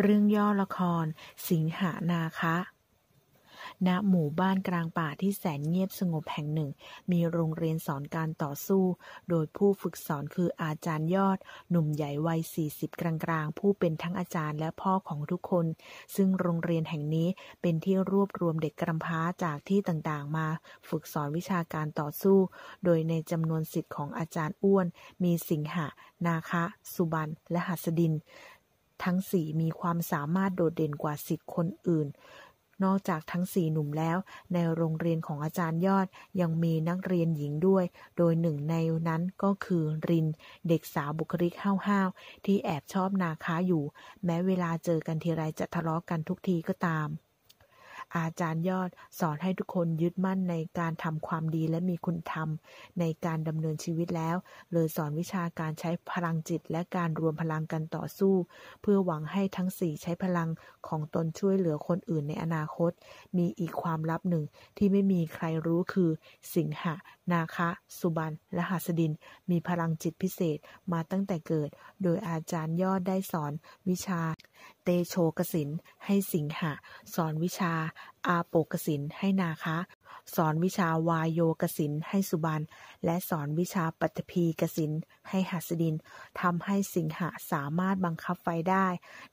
เรื่องย่อละครสิงหานาคะ ณ หมู่บ้านกลางป่าที่แสนเงียบสงบแห่งหนึ่ง มีโรงเรียนสอนการต่อสู้ โดยผู้ฝึกสอนคืออาจารย์ยอด หนุ่มใหญ่วัย40กลางๆ ผู้เป็นทั้งอาจารย์และพ่อของทุกคน ซึ่งโรงเรียนแห่งนี้เป็นที่รวบรวมเด็กกำพร้าจากที่ต่างๆมาฝึกสอนวิชาการต่อสู้ โดยในจำนวนสิทธิ์ของอาจารย์อ้วน มีสิงหะนาคะ สุบันและหัสดินทั้งสี่มีความสามารถโดดเด่นกว่าสิทธิ์คนอื่น นอกจากทั้งสี่หนุ่มแล้ว ในโรงเรียนของอาจารย์ยอด ยังมีนักเรียนหญิงด้วย โดยหนึ่งในนั้นก็คือริน เด็กสาวบุคลิกห้าวๆที่แอบชอบนาค้าอยู่ แม้เวลาเจอกันทีไรจะทะเลาะกกันทุกทีก็ตามอาจารย์ยอดสอนให้ทุกคนยึดมั่นในการทำความดีและมีคุณธรรมในการดำเนินชีวิตแล้ว เลยสอนวิชาการใช้พลังจิตและการรวมพลังกันต่อสู้ เพื่อหวังให้ทั้งสี่ใช้พลังของตนช่วยเหลือคนอื่นในอนาคต มีอีกความลับหนึ่งที่ไม่มีใครรู้คือ สิงหะ นาคะสุบันและหัสดิน มีพลังจิตพิเศษ มาตั้งแต่เกิด โดยอาจารย์ยอดได้สอนวิชาเตโชกสินให้สิงหะสอนวิชาอาโปกสินให้นาคะสอนวิชาวายโยกสินให้สุบานและสอนวิชาปัตภีกสินให้หัสดินทำให้สิงหะสามารถบังคับไฟได้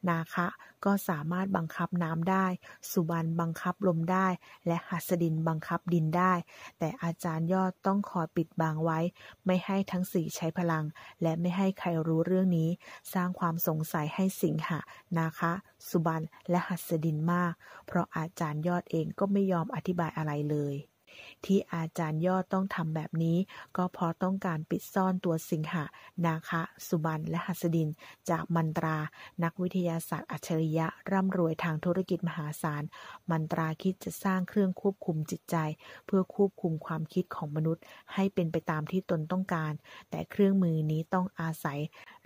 นาคะก็สามารถบังคับน้ำได้ สุบานบังคับลมได้ และหัสดินบังคับดินได้ แต่อาจารย์ยอดต้องคอยปิดบังไว้ ไม่ให้ทั้งสี่ใช้พลัง และไม่ให้ใครรู้เรื่องนี้ สร้างความสงสัยให้สิงหะนาคะสุบานและหัสดินมาก เพราะอาจารย์ยอดเองก็ไม่ยอมอธิบายอะไรเลยที่อาจารย์ยอดต้องทำแบบนี้ ก็เพราะต้องการปิดซ่อนตัวสิงหะ นาคะ สุบันและหัสดิน จากมันตรา นักวิทยาศาสตร์อัจฉริยะร่ำรวยทางธุรกิจมหาศาลมันตราคิดจะสร้างเครื่องควบคุมจิตใจ เพื่อควบคุมความคิดของมนุษย์ให้เป็นไปตามที่ตนต้องการ แต่เครื่องมือนี้ต้องอาศัย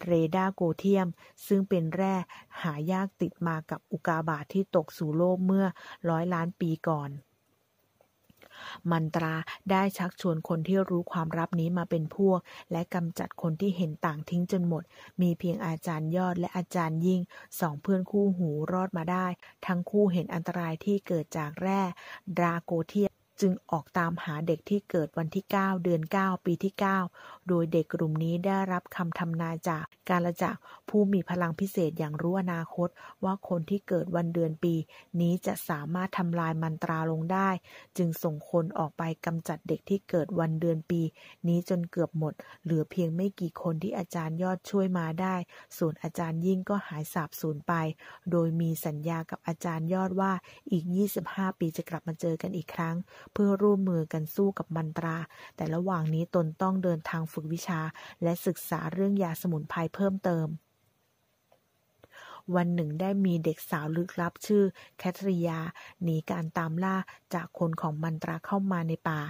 เรดาร์โกเทียมซึ่งเป็นแร่หายากติดมากับอุกาบาตทที่ตกสู่โลกเมื่อร้อยล้านปีก่อนมันตราได้ชักชวนคนที่รู้ความรับนี้มาเป็นพวก และกำจัดคนที่เห็นต่างทิ้งจนหมด มีเพียงอาจารย์ยอดและอาจารย์ยิ่งสองเพื่อนคู่หูรอดมาได้ ทั้งคู่เห็นอันตรายที่เกิดจากแร่ดราโกเทียจึงออกตามหาเด็กที่เกิดวันที่ 9เดือน9ปีที่ 9 โดยเด็กกลุ่มนี้ได้รับคำทำนายจากการละจากผู้มีพลังพิเศษอย่างรู้อนาคต ว่าคนที่เกิดวันเดือนปีนี้จะสามารถทำลายมันตราลงได้ จึงส่งคนออกไปกำจัดเด็กที่เกิดวันเดือนปี นี้จนเกือบหมดเหลือเพียงไม่กี่คนที่อาจารย์ยอดช่วยมาได้ส่วนอาจารย์ยิ่งก็หายสาบสูญไป โดยมีสัญญากับอาจารย์ยอดว่าอีก25ปีจะกลับมาเจอกันอีกครั้งเพื่อร่วมมือกันสู้กับมันตรา แต่ระหว่างนี้ตนต้องเดินทางฝึกวิชา และศึกษาเรื่องยาสมุนไพรเพิ่มเติม วันหนึ่งได้มีเด็กสาวลึกลับชื่อ แคทริยา หนีการตามล่าจากคนของมันตราเข้ามาในป่า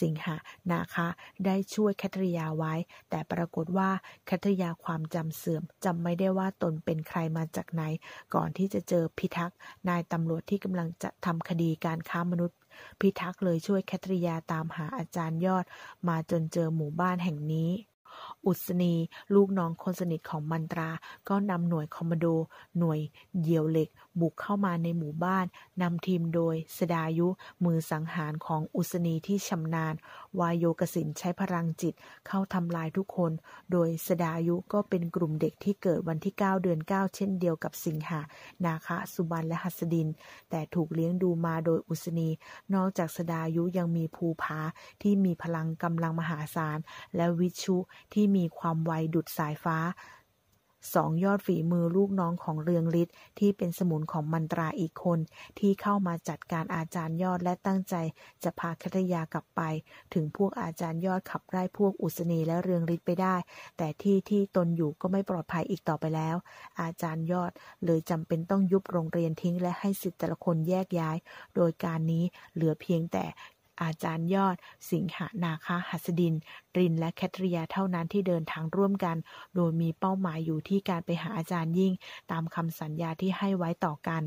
สิงหานาคะได้ช่วยแคทริยาไว้ แต่ปรากฏว่าแคทริยาความจำเสื่อมจำไม่ได้ว่าตนเป็นใครมาจากไหน ก่อนที่จะเจอพิทักษ์ นายตำรวจที่กำลังจะทำคดีการค้ามนุษย์พิทักษ์เลยช่วยแคทริยาตามหาอาจารย์ยอดมาจนเจอหมู่บ้านแห่งนี้อุศนีลูกน้องคนสนิทของมันตราก็นำหน่วยคอมมานโดหน่วยเหยี่ยวเหล็ก บุกเข้ามาในหมู่บ้านนำทีมโดยสดายุมือสังหารของอุศนีที่ชำนาญวายโยกสินใช้พลังจิตเข้าทำลายทุกคน โดยสดายุก็เป็นกลุ่มเด็กที่เกิดวันที่ 9 เดือน 9 เช่นเดียวกับสิงหา นาคะสุบันและหัสดิน แต่ถูกเลี้ยงดูมาโดยอุศนีนอกจากสดายุยังมีภูผาที่มีพลังกำลังมหาศาล และวิชุที่มีความไวดุดสายฟ้าสองยอดฝีมือลูกน้องของเรืองฤทธิ์ที่เป็นสมุนของมันตราอีกคน ที่เข้ามาจัดการอาจารย์ยอดและตั้งใจจะพาคัตยากลับไป ถึงพวกอาจารย์ยอดขับไล่พวกอุศนีและเรืองฤทธิ์ไปได้ แต่ที่ที่ตนอยู่ก็ไม่ปลอดภัยอีกต่อไปแล้ว อาจารย์ยอดเลยจำเป็นต้องยุบโรงเรียนทิ้ง และให้สิทธิ์แต่ละคนแยกย้าย โดยการนี้เหลือเพียงแต่อาจารย์ยอด สิงหานาคาหัสดินรินและแคทริยาเท่านั้นที่เดินทางร่วมกัน โดยมีเป้าหมายอยู่ที่การไปหาอาจารย์ยิ่ง ตามคำสัญญาที่ให้ไว้ต่อกัน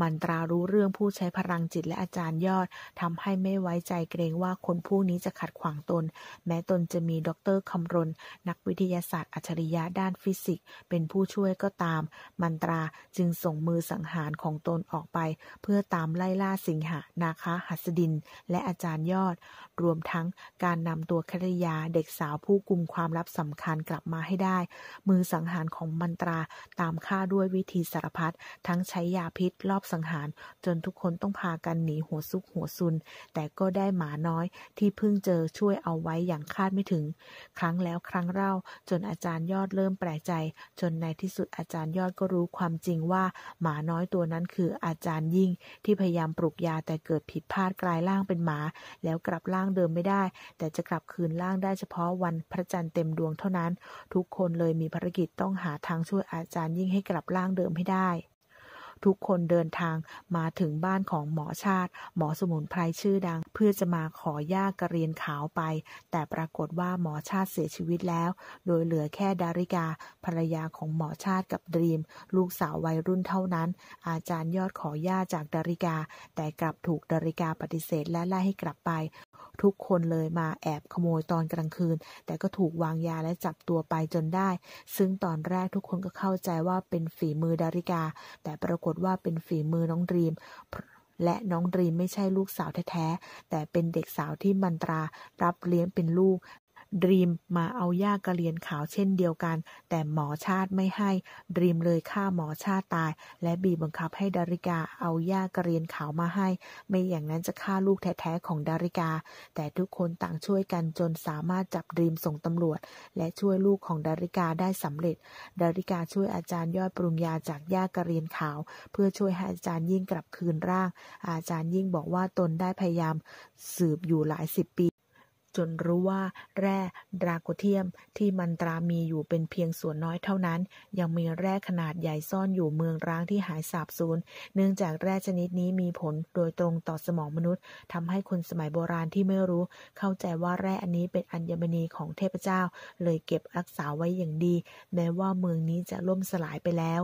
มันตรารู้เรื่องผู้ใช้พลังจิตและอาจารย์ยอด ทำให้ไม่ไว้ใจเกรงว่าคนผู้นี้จะขัดขวางตน แม้ตนจะมีดออกเตร์คำรนนักวิทยาศาสตร์อัจฉริยะด้านฟิสิกส์เป็นผู้ช่วยก็ตามมันตราจึงส่งมือสังหารของตนออกไป เพื่อตามไล่ล่าสิงหานาคาหัสดิน และอาจารย์ยอด รวมทั้งการนำตัวคริยาเด็กสาวผู้กุมความลับสำคัญกลับมาให้ได้ มือสังหารของมันตราตามฆ่าด้วยวิธีสารพัดทั้งใช้ยาพิษดลอบสังหาร จนทุกคนต้องพากันหนีหัวซุกหัวซุนแต่ก็ได้หมาน้อย ที่เพิ่งเจอช่วยเอาไว้อย่างคาดไม่ถึง ครั้งแล้วครั้งเล่าจนอาจารย์ยอดเริ่มแปลกใจ จนในที่สุดอาจารย์ยอดก็รู้ความจริงว่า หมาน้อยตัวนั้นคืออาจารย์ยิ่ง ที่พยายามปลุกยาแต่เกิดผิดพลาดกลายร่างเป็นหมา แล้วกลับร่างเดิมไม่ได้ แต่จะกลับคืนร่างได้เฉพาะวันพระจันทร์เต็มดวงเท่านั้น ทุกคนเลยมีภารกิจต้องหาทางช่วยอาจารย์ยิ่งให้กลับร่างเดิมให้ได้ทุกคนเดินทางมาถึงบ้านของหมอชาติหมอสมุนไพรชื่อดังเพื่อจะมาขอย่ากระเรียนขาวไป แต่ปรากฏว่าหมอชาติเสียชีวิตแล้วโดยเหลือแค่ดาริกา ภรรยาของหมอชาติกับดรีม ลูกสาววัยรุ่นเท่านั้น อาจารย์ยอดขอย่าจากดาริกา แต่กลับถูกดาริกาปฏิเสธและไล่ให้กลับไปทุกคนเลยมาแอบขโมยตอนกลางคืน แต่ก็ถูกวางยาและจับตัวไปจนได้ ซึ่งตอนแรกทุกคนก็เข้าใจว่าเป็นฝีมือดาริกา แต่ปรากฏว่าเป็นฝีมือน้องดรีมและน้องดรีมไม่ใช่ลูกสาวแท้ ๆ แต่เป็นเด็กสาวที่มันตรา รับเลี้ยงเป็นลูกดรีมมาเอาย่ากระเลียนขาวเช่นเดียวกัน แต่หมอชาติไม่ให้ ดรีมเลยฆ่าหมอชาติตาย และบีบังคับให้ดาริกาเอาย่ากระเลียนขาวมาให้ ไม่อย่างนั้นจะฆ่าลูกแท้ๆของดาริกา แต่ทุกคนต่างช่วยกันจนสามารถจับดรีมส่งตำรวจ และช่วยลูกของดาริกาได้สำเร็จดาริกาช่วยอาจารย์ย่อยปรุงยาจากย่ากระเรียนขาว เพื่อช่วยให้อาจารย์ยิ่งกลับคืนร่าง อาจารย์ยิ่งบอกว่าตนได้พยายาม สืบอยู่หลายสิบปีจนรู้ว่าแร่ดราโกเทียมที่มันตรามีอยู่เป็นเพียงส่วนน้อยเท่านั้น ยังมีแร่ขนาดใหญ่ซ่อนอยู่เมืองร้างที่หายสาบสูญเนื่องจากแร่ชนิดนี้มีผลโดยตรงต่อสมองมนุษย์ ทำให้คนสมัยโบราณที่ไม่รู้ เข้าใจว่าแร่อันนี้เป็นอัญมณีของเทพเจ้าเลยเก็บรักษาไว้อย่างดี แม้ว่าเมืองนี้จะล่มสลายไปแล้ว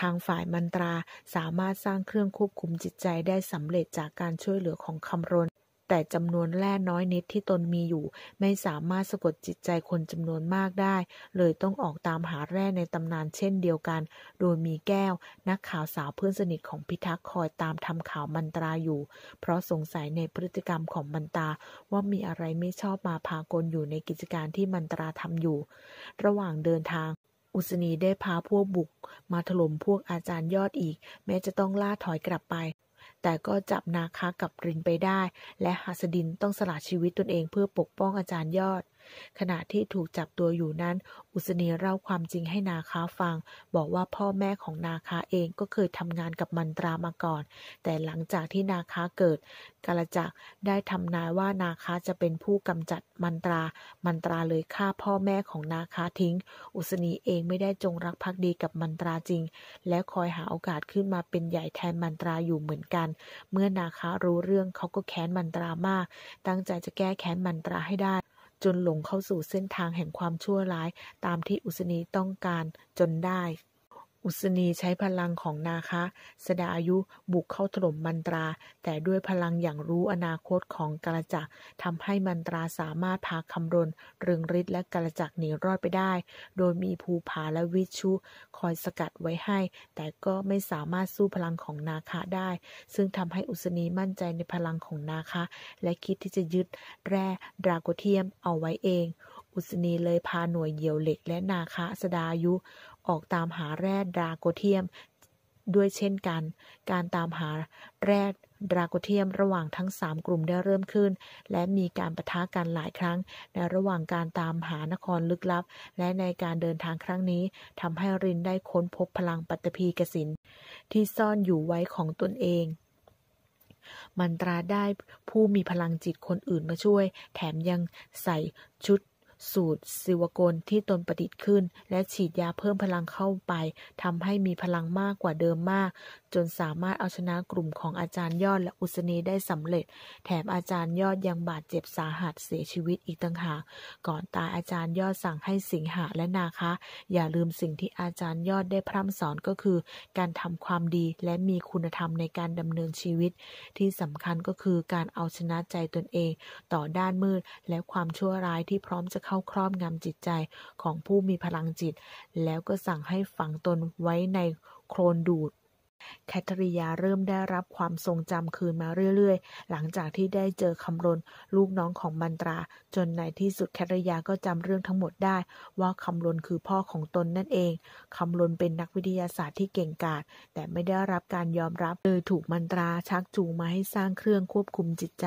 ทางฝ่ายมันตราสามารถสร้างเครื่องควบคุมจิตใจได้สำเร็จจากการช่วยเหลือของคำรนแต่จำนวนแร่น้อยนิดที่ตนมีอยู่ ไม่สามารถสะกดจิตใจคนจำนวนมากได้ เลยต้องออกตามหาแร่ในตำนานเช่นเดียวกัน โดยมีแก้ว นักข่าวสาวเพื่อนสนิทของพิทักษ์คอยตามทำข่าวมันตราอยู่ เพราะสงสัยในพฤติกรรมของมันตาว่ามีอะไรไม่ชอบมาพากลอยู่ในกิจการที่มันตราทำอยู่ ระหว่างเดินทาง อุสนีได้พาพวกบุก มาถล่มพวกอาจารย์ยอดอีก แม้จะต้องล่าถอยกลับไปแต่ก็จับนาคากับรินไปได้ และฮัสดินต้องสละชีวิตตนเองเพื่อปกป้องอาจารย์ยอดขณะที่ถูกจับตัวอยู่นั้น อุสเนีเล่าความจริงให้นาคาฟัง บอกว่าพ่อแม่ของนาคาเองก็เคยทำงานกับมันตรามาก่อน แต่หลังจากที่นาคาเกิด กาลจักได้ทำนายว่านาคาจะเป็นผู้กำจัดมันตรา มันตราเลยฆ่าพ่อแม่ของนาคาทิ้ง อุเนีเองไม่ได้จงรักภักดีกับมันตราจริง และคอยหาโอกาสขึ้นมาเป็นใหญ่แทนมันตราอยู่เหมือนกัน เมื่อนาคารู้เรื่องเขาก็แค้นมันตรามาก ตั้งใจจะแก้แค้นมันตราให้ได้จนหลงเข้าสู่เส้นทางแห่งความชั่วร้ายตามที่อุศนีต้องการจนได้อุศนีใช้พลังของนาคะสดาอายุบุกเข้าถล่มมันตรา แต่ด้วยพลังอย่างรู้อนาคตของกาลจักทำให้มันตราสามารถพาคำรน เรืองฤทธิ์และกาลจักหนีรอดไปได้ โดยมีภูผาและวิชุ คอยสกัดไว้ให้ แต่ก็ไม่สามารถสู้พลังของนาคะได้ ซึ่งทำให้อุศนีมั่นใจในพลังของนาคะและคิดที่จะยึดแร่ดราโกเทียมเอาไว้เองอุสนีเลยพาหน่วยเหยี่ยวเหล็ก และนาคาสดายุ ออกตามหาแร่ดราโกเทียมด้วยเช่นกัน การตามหาแร่ดราโกเทียม ระหว่างทั้งสามกลุ่มได้เริ่มขึ้น และมีการประทะกันหลายครั้งในระหว่างการตามหานครลึกลับและในการเดินทางครั้งนี้ทำให้รินได้ค้นพบพลังปัตภีกสินที่ซ่อนอยู่ไว้ของตนเองมันตราได้ผู้มีพลังจิตคนอื่นมาช่วย แถมยังใส่ชุดสูตรซิวโกนที่ตนประดิษฐ์ขึ้น และฉีดยาเพิ่มพลังเข้าไปทำให้มีพลังมากกว่าเดิมมากจนสามารถเอาชนะกลุ่มของอาจารย์ยอดและอุศนีได้สำเร็จ แถมอาจารย์ยอดยังบาดเจ็บสาหัสเสียชีวิตอีกต่างหากก่อนตายอาจารย์ยอดสั่งให้สิงหาและนาคะอย่าลืมสิ่งที่อาจารย์ยอดได้พร่ำสอนก็คือ การทำความดีและมีคุณธรรมในการดำเนินชีวิต ที่สำคัญก็คือการเอาชนะใจตนเอง ต่อด้านมืดและความชั่วร้ายที่พร้อมจะเข้าครอบงำจิตใจของผู้มีพลังจิต แล้วก็สั่งให้ฝังตนไว้ในโคลนดูดแคทริยาเริ่มได้รับความทรงจำคืนมาเรื่อยๆ หลังจากที่ได้เจอคำรนลูกน้องของมันตรา จนในที่สุดแคทริยาก็จำเรื่องทั้งหมดได้ ว่าคำรนคือพ่อของตนนั่นเองคำรนเป็นนักวิทยาศาสตร์ที่เก่งกาจแต่ไม่ได้รับการยอมรับเลยถูกมันตรา ชักจูงมาให้สร้างเครื่องควบคุมจิตใจ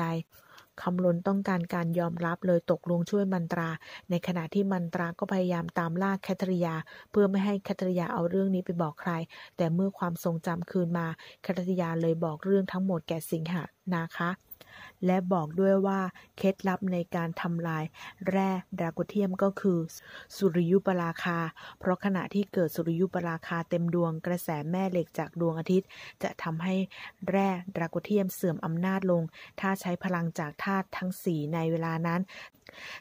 คำลนต้องการการยอมรับเลยตกลงช่วยมันตรา ในขณะที่มันตราก็พยายามตามล่าแคทริยา เพื่อไม่ให้แคทริยาเอาเรื่องนี้ไปบอกใคร แต่เมื่อความทรงจำคืนมา แคทริยาเลยบอกเรื่องทั้งหมดแก่สิงหานะคะและบอกด้วยว่าเคล็ดลับในการทำลาย แร่ ดรากุเทียมก็คือ สุริยุปราคา เพราะขณะที่เกิดสุริยุปราคาเต็มดวงกระแสแม่เหล็กจากดวงอาทิตย์ จะทำให้แร่ ดรากุเทียมเสื่อมอำนาจลง ถ้าใช้พลังจากธาตุทั้งสีในเวลานั้น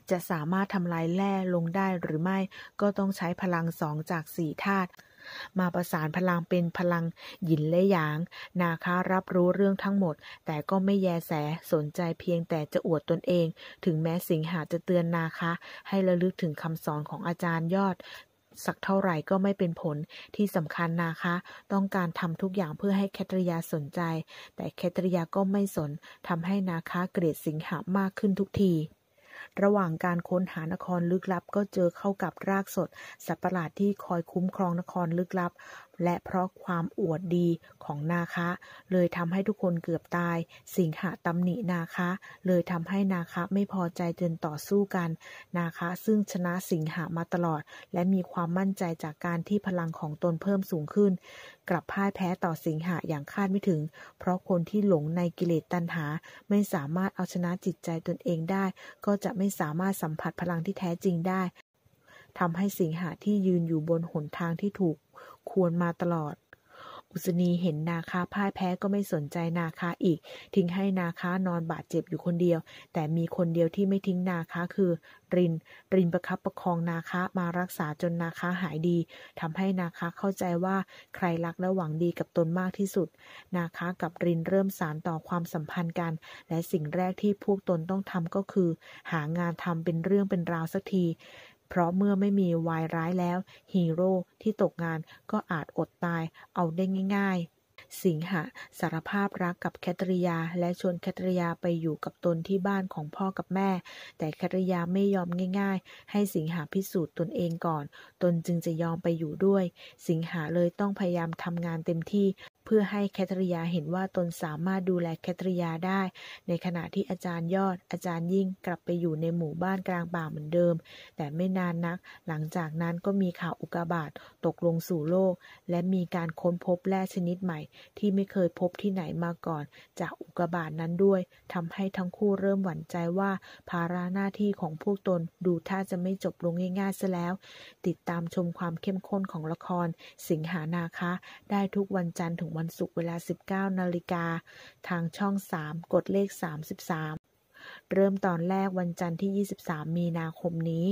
จะสามารถทำลายแร่ลงได้หรือไม่ก็ต้องใช้พลังสองจากสี่ธาตุมาประสานพลังเป็นพลังหยินและหยาง นาคารับรู้เรื่องทั้งหมด แต่ก็ไม่แยแสสนใจเพียงแต่จะอวดตนเอง ถึงแม้สิงหาจะเตือนนาคาให้ระลึกถึงคำสอนของอาจารย์ยอด สักเท่าไหร่ก็ไม่เป็นผล ที่สำคัญนาคะต้องการทำทุกอย่างเพื่อให้แคทริยาสนใจ แต่แคทริยาก็ไม่สน ทำให้นาคาเกลียดสิงหามากขึ้นทุกทีระหว่างการค้นหานครลึกลับก็เจอเข้ากับรากสดสัตว์ประหลาดที่คอยคุ้มครองนครลึกลับและเพราะความอวดดีของนาคะ เลยทำให้ทุกคนเกือบตาย สิงหะตำหนินาคะ เลยทำให้นาคะไม่พอใจจนต่อสู้กัน นาคะซึ่งชนะสิงหะมาตลอด และมีความมั่นใจจากการที่พลังของตนเพิ่มสูงขึ้น กลับพ่ายแพ้ต่อสิงหะอย่างคาดไม่ถึง เพราะคนที่หลงในกิเลสตัณหา ไม่สามารถเอาชนะจิตใจตนเองได้ ก็จะไม่สามารถสัมผัสพลังที่แท้จริงได้ทำให้สิงหะที่ยืนอยู่บนหนทางที่ถูกควรมาตลอด อุศนีเห็นนาคาพ่ายแพ้ก็ไม่สนใจนาคาอีก ทิ้งให้นาคานอนบาดเจ็บอยู่คนเดียว แต่มีคนเดียวที่ไม่ทิ้งนาคาคือ รินรินประคับประคองนาคามารักษาจนนาคาหายดี ทำให้นาคาเข้าใจว่าใครรักและหวังดีกับตนมากที่สุด นาคากับรินเริ่มสารต่อความสัมพันธ์กัน และสิ่งแรกที่พวกตนต้องทำก็คือ หางานทำเป็นเรื่องเป็นราวสักทีเพราะเมื่อไม่มีวายร้ายแล้วฮีโร่ที่ตกงานก็อาจอดตาย เอาได้ง่าย ๆ สิงหะสารภาพรักกับแคทริยาและชวนแคทริยาไปอยู่กับตนที่บ้านของพ่อกับแม่ แต่แคทริยาไม่ยอมง่าย ๆ ให้สิงหาพิสูจน์ตนเองก่อน ตนจึงจะยอมไปอยู่ด้วย สิงหาเลยต้องพยายามทำงานเต็มที่เพื่อให้แคทริยาเห็นว่าตนสามารถดูแลแคทริยาได้ ในขณะที่อาจารย์ยอด อาจารย์ยิ่งกลับไปอยู่ในหมู่บ้านกลางป่าเหมือนเดิม แต่ไม่นานนัก หลังจากนั้นก็มีข่าวอุกาบาตตกลงสู่โลก และมีการค้นพบแร่ชนิดใหม่ ที่ไม่เคยพบที่ไหนมาก่อน จากอุกาบาตนั้นด้วยทำให้ทั้งคู่เริ่มหวั่นใจว่า ภาระหน้าที่ของพวกตนดูท่าจะไม่จบลงง่ายๆซะแล้ว ติดตามชมความเข้มข้นของละคร สิงหานาคะได้ทุกวันจันทร์ถึงวันศุกร์เวลา 19 นาฬิกา ทางช่อง 3 กดเลข 33 เริ่มตอนแรกวันจันทร์ที่ 23 มีนาคมนี้